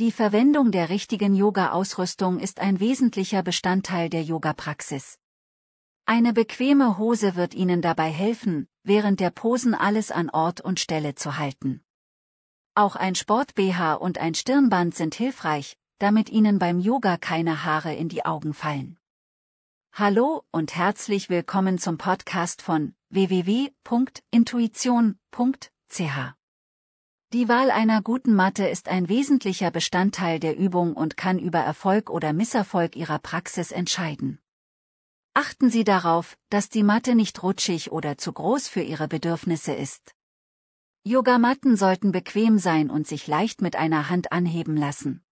Die Verwendung der richtigen Yoga-Ausrüstung ist ein wesentlicher Bestandteil der Yoga-Praxis. Eine bequeme Hose wird Ihnen dabei helfen, während der Posen alles an Ort und Stelle zu halten. Auch ein Sport-BH und ein Stirnband sind hilfreich, damit Ihnen beim Yoga keine Haare in die Augen fallen. Hallo und herzlich willkommen zum Podcast von www.intuition.ch. Die Wahl einer guten Matte ist ein wesentlicher Bestandteil der Übung und kann über Erfolg oder Misserfolg Ihrer Praxis entscheiden. Achten Sie darauf, dass die Matte nicht rutschig oder zu groß für Ihre Bedürfnisse ist. Yogamatten sollten bequem sein und sich leicht mit einer Hand anheben lassen.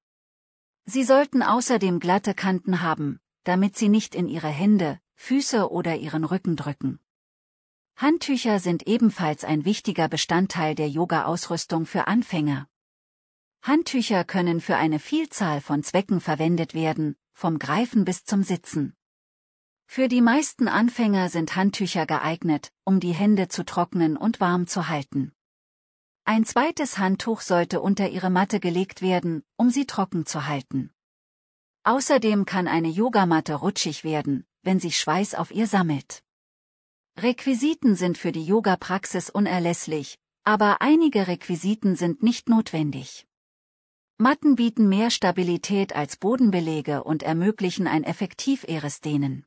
Sie sollten außerdem glatte Kanten haben, damit sie nicht in Ihre Hände, Füße oder Ihren Rücken drücken. Handtücher sind ebenfalls ein wichtiger Bestandteil der Yoga-Ausrüstung für Anfänger. Handtücher können für eine Vielzahl von Zwecken verwendet werden, vom Greifen bis zum Sitzen. Für die meisten Anfänger sind Handtücher geeignet, um die Hände zu trocknen und warm zu halten. Ein zweites Handtuch sollte unter ihre Matte gelegt werden, um sie trocken zu halten. Außerdem kann eine Yogamatte rutschig werden, wenn sich Schweiß auf ihr sammelt. Requisiten sind für die Yoga-Praxis unerlässlich, aber einige Requisiten sind nicht notwendig. Matten bieten mehr Stabilität als Bodenbelege und ermöglichen ein effektiveres Dehnen.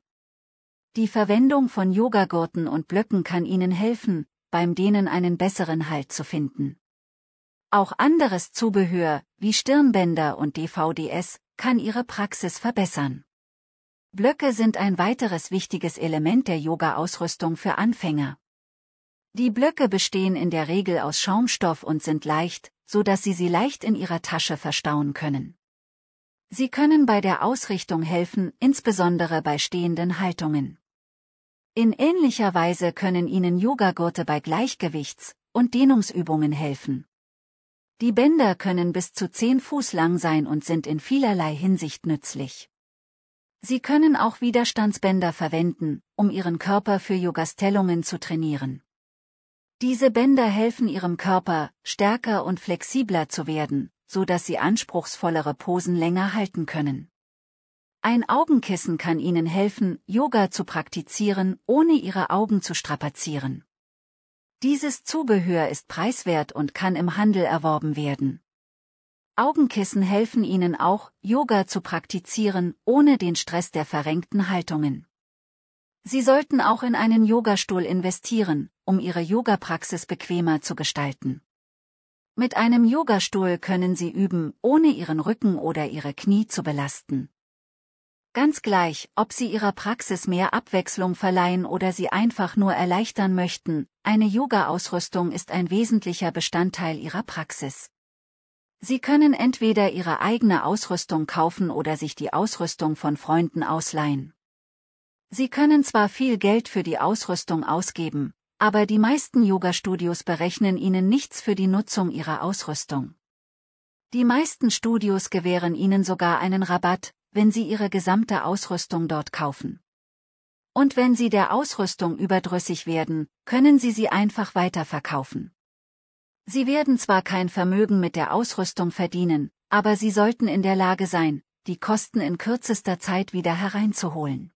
Die Verwendung von Yogagurten und Blöcken kann Ihnen helfen, beim Dehnen einen besseren Halt zu finden. Auch anderes Zubehör, wie Stirnbänder und DVDs, kann Ihre Praxis verbessern. Blöcke sind ein weiteres wichtiges Element der Yoga-Ausrüstung für Anfänger. Die Blöcke bestehen in der Regel aus Schaumstoff und sind leicht, so dass Sie sie leicht in Ihrer Tasche verstauen können. Sie können bei der Ausrichtung helfen, insbesondere bei stehenden Haltungen. In ähnlicher Weise können Ihnen Yogagurte bei Gleichgewichts- und Dehnungsübungen helfen. Die Bänder können bis zu 10 Fuß lang sein und sind in vielerlei Hinsicht nützlich. Sie können auch Widerstandsbänder verwenden, um Ihren Körper für Yogastellungen zu trainieren. Diese Bänder helfen Ihrem Körper, stärker und flexibler zu werden, so dass Sie anspruchsvollere Posen länger halten können. Ein Augenkissen kann Ihnen helfen, Yoga zu praktizieren, ohne Ihre Augen zu strapazieren. Dieses Zubehör ist preiswert und kann im Handel erworben werden. Augenkissen helfen Ihnen auch, Yoga zu praktizieren, ohne den Stress der verrenkten Haltungen. Sie sollten auch in einen Yogastuhl investieren, um Ihre Yoga-Praxis bequemer zu gestalten. Mit einem Yogastuhl können Sie üben, ohne Ihren Rücken oder Ihre Knie zu belasten. Ganz gleich, ob Sie Ihrer Praxis mehr Abwechslung verleihen oder sie einfach nur erleichtern möchten, eine Yoga-Ausrüstung ist ein wesentlicher Bestandteil Ihrer Praxis. Sie können entweder Ihre eigene Ausrüstung kaufen oder sich die Ausrüstung von Freunden ausleihen. Sie können zwar viel Geld für die Ausrüstung ausgeben, aber die meisten Yoga-Studios berechnen Ihnen nichts für die Nutzung Ihrer Ausrüstung. Die meisten Studios gewähren Ihnen sogar einen Rabatt, wenn Sie Ihre gesamte Ausrüstung dort kaufen. Und wenn Sie der Ausrüstung überdrüssig werden, können Sie sie einfach weiterverkaufen. Sie werden zwar kein Vermögen mit der Ausrüstung verdienen, aber sie sollten in der Lage sein, die Kosten in kürzester Zeit wieder hereinzuholen.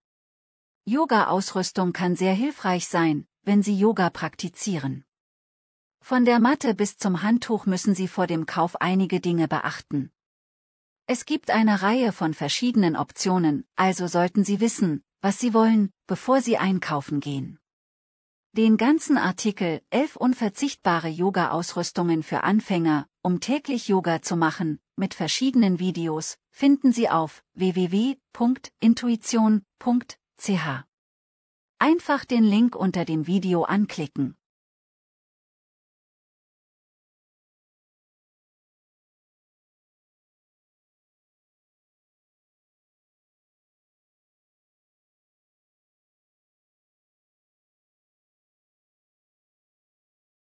Yoga-Ausrüstung kann sehr hilfreich sein, wenn Sie Yoga praktizieren. Von der Matte bis zum Handtuch müssen Sie vor dem Kauf einige Dinge beachten. Es gibt eine Reihe von verschiedenen Optionen, also sollten Sie wissen, was Sie wollen, bevor Sie einkaufen gehen. Den ganzen Artikel 11 unverzichtbare Yoga-Ausrüstungen für Anfänger, um täglich Yoga zu machen, mit verschiedenen Videos, finden Sie auf www.intuition.ch. Einfach den Link unter dem Video anklicken.